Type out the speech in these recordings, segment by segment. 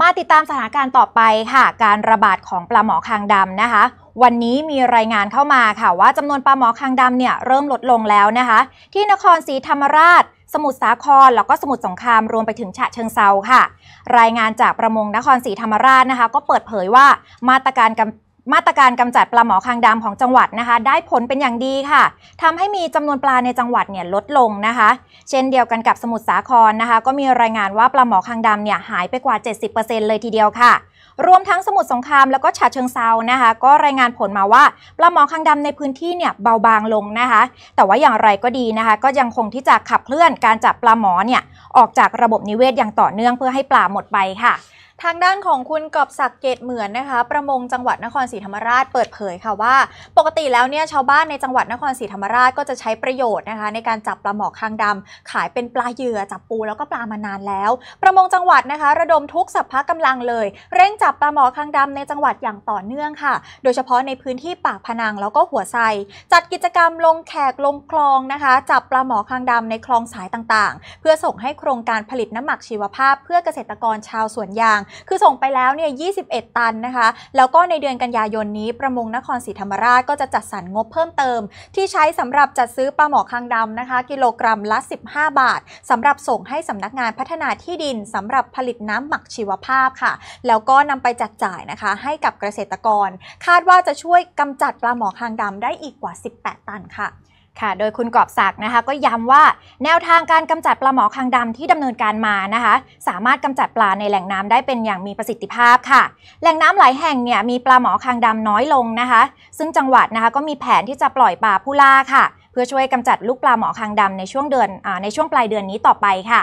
มาติดตามสถานการณ์ต่อไปค่ะการระบาดของปลาหมอคางดำนะคะ วันนี้มีรายงานเข้ามาค่ะว่าจำนวนปลาหมอคางดำเนี่ยเริ่มลดลงแล้วนะคะ ที่นครศรีธรรมราช สมุทรสาครแล้วก็สมุทรสงครามรวมไปถึงฉะเชิงเซาค่ะ รายงานจากประมงนครศรีธรรมราชนะคะ ก็เปิดเผยว่ามาตรการกมาตรการกำจัดปลาหมอคางดำของจังหวัดนะคะ ได้ผลเป็นอย่างดีค่ะ ทำให้มีจำนวนปลาในจังหวัดเนี่ยลดลงนะคะ เช่นเดียวกันกับสมุทรสาครนะคะ ก็มีรายงานว่าปลาหมอคางดำเนี่ยหายไปกว่า 70%เลยทีเดียวค่ะ รวมทั้งสมุทรสงครามแล้วก็ฉะเชิงเซานะคะ ก็รายงานผลมาว่าปลาหมอคางดำในพื้นที่เนี่ยเบาบางลงนะคะ แต่ว่าอย่างไรก็ดีนะคะ ก็ยังคงที่จะขับเคลื่อนการจับปลาหมอเนี่ยออกจากระบบนิเวศอย่างต่อเนื่องเพื่อให้ปลาหมดไปค่ะทางด้านของคุณกอบศักดิ์เกตเหมือนนะคะ ประมงจังหวัดนครศรีธรรมราชเปิดเผยค่ะว่า ปกติแล้วเนี่ยชาวบ้านในจังหวัดนครศรีธรรมราชก็จะใช้ประโยชน์นะคะในการจับปลาหมอกคางดำ ขายเป็นปลาเหยื่อจับปูแล้วก็ปลามานานแล้ว ประมงจังหวัดนะคะระดมทุกสัพพะกำลังเลย เร่งจับปลาหมอกคางดำในจังหวัดอย่างต่อเนื่องค่ะ โดยเฉพาะในพื้นที่ปากพนังแล้วก็หัวไซจัดกิจกรรมลงแขกลงคลองนะคะ จับปลาหมอกคางดำในคลองสายต่างๆ เพื่อส่งให้โครงการผลิตน้ำหมักชีวภาพเพื่อเกษตรกรชาวสวนยางคือส่งไปแล้วเนี่ย21 ตันนะคะ แล้วก็ในเดือนกันยายนนี้ประมงนครศรีธรรมราช ก็จะจัดสรรงบเพิ่มเติม ที่ใช้สำหรับจัดซื้อปลาหมอคางดำนะคะ กิโลกรัมละ 15 บาท สำหรับส่งให้สำนักงานพัฒนาที่ดิน สำหรับผลิตน้ำหมักชีวภาพค่ะ แล้วก็นำไปจัดจ่ายนะคะ ให้กับเกษตรกร คาดว่าจะช่วยกำจัดปลาหมอคางดำได้อีกกว่า 18 ตันค่ะค่ะโดยคุณกอบศักดิ์นะคะ ก็ย้ำว่าแนวทางการกำจัดปลาหมอคางดำที่ดำเนินการมานะคะ สามารถกำจัดปลาในแหล่งน้ำได้เป็นอย่างมีประสิทธิภาพค่ะ แหล่งน้ำหลายแห่งเนี่ยมีปลาหมอคางดำน้อยลงนะคะ ซึ่งจังหวัดนะคะก็มีแผนที่จะปล่อยปลาผู้ล่าค่ะเพื่อช่วยกำจัดลูกปลาหมอคางดำในช่วงเดือนอในช่วงปลายเดือนนี้ต่อไปค่ะ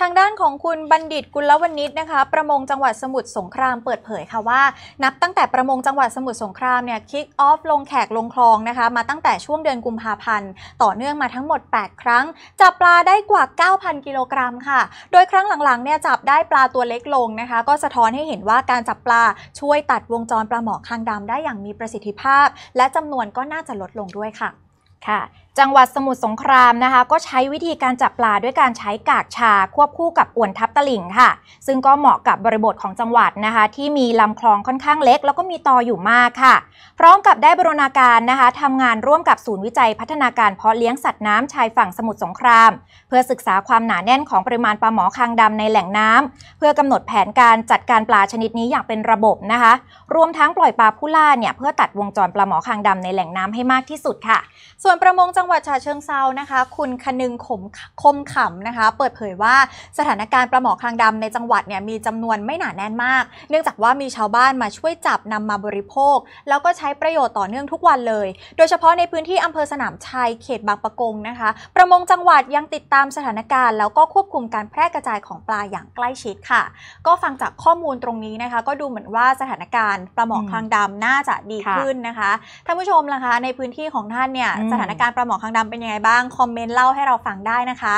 ทางด้านของคุณบัณฑิตกุลวณิชนะคะ ประมงจังหวัดสมุทรสงครามเปิดเผยค่ะว่า นับตั้งแต่ประมงจังหวัดสมุทรสงครามเนี่ยคิกออฟลงแขกลงคลองนะคะมาตั้งแต่ช่วงเดือนกุมภาพันธ์ต่อเนื่องมาทั้งหมด 8 ครั้งจับปลาได้กว่า9,000กิโลกรัมค่ะ โดยครั้งหลังๆ เนี่ยจับได้ปลาตัวเล็กลงนะคะ ก็สะท้อนให้เห็นว่าการจับปลาช่วยตัดวงจรปลาหมอคางดำได้อย่างมีประสิทธิภาพและจำนวนก็น่าจะลดลงด้วยค่ะค่ะจังหวัดสมุทรสงครามนะคะ ก็ใช้วิธีการจับปลาด้วยการใช้กากชาควบคู่กับอวนทับตลิ่งค่ะ ซึ่งก็เหมาะกับบริบทของจังหวัดนะคะที่มีลำคลองค่อนข้างเล็กแล้วก็มีตออยู่มากค่ะพร้อมกับได้บรณาการนะคะทำงานร่วมกับศูนย์วิจัยพัฒนาการเพาะเลี้ยงสัตว์น้ำชายฝั่งสมุทรสงคราม เพื่อศึกษาความหนาแน่นของปริมาณปลาหมอคางดำในแหล่งน้ำเพื่อกำหนดแผนการจัดการปลาชนิดนี้อย่างเป็นระบบนะคะ รวมทั้งปล่อยปลาผู้ล่าเนี่ยเพื่อตัดวงจรปลาหมอคางดำในแหล่งน้ำให้มากที่สุดค่ะส่วนนประมงจังหวัดฉะเชิงเซานะคะ คุณคนึงขมคมขำนะคะ เปิดเผยว่าสถานการณ์ปลาหมอคลางดำในจังหวัดเนี่ยมีจำนวนไม่หนาแน่นมาก เนื่องจากว่ามีชาวบ้านมาช่วยจับนำมาบริโภค แล้วก็ใช้ประโยชน์ต่อเนื่องทุกวันเลย โดยเฉพาะในพื้นที่อำเภอสนามชัย เขตบางปะกงนะคะ ประมงจังหวัดยังติดตามสถานการณ์ แล้วก็ควบคุมการแพร่กระจายของปลาอย่างใกล้ชิดค่ะ ก็ฟังจากข้อมูลตรงนี้นะคะ ก็ดูเหมือนว่าสถานการณ์ปลาหมอคลางดำน่าจะดีขึ้นนะคะท่านผู้ชมนะคะ ในพื้นที่ของท่านเนี่ยสถานถานการณ์ปลาหมอคางดำเป็นยังไงบ้าง คอมเมนต์เล่าให้เราฟังได้นะคะ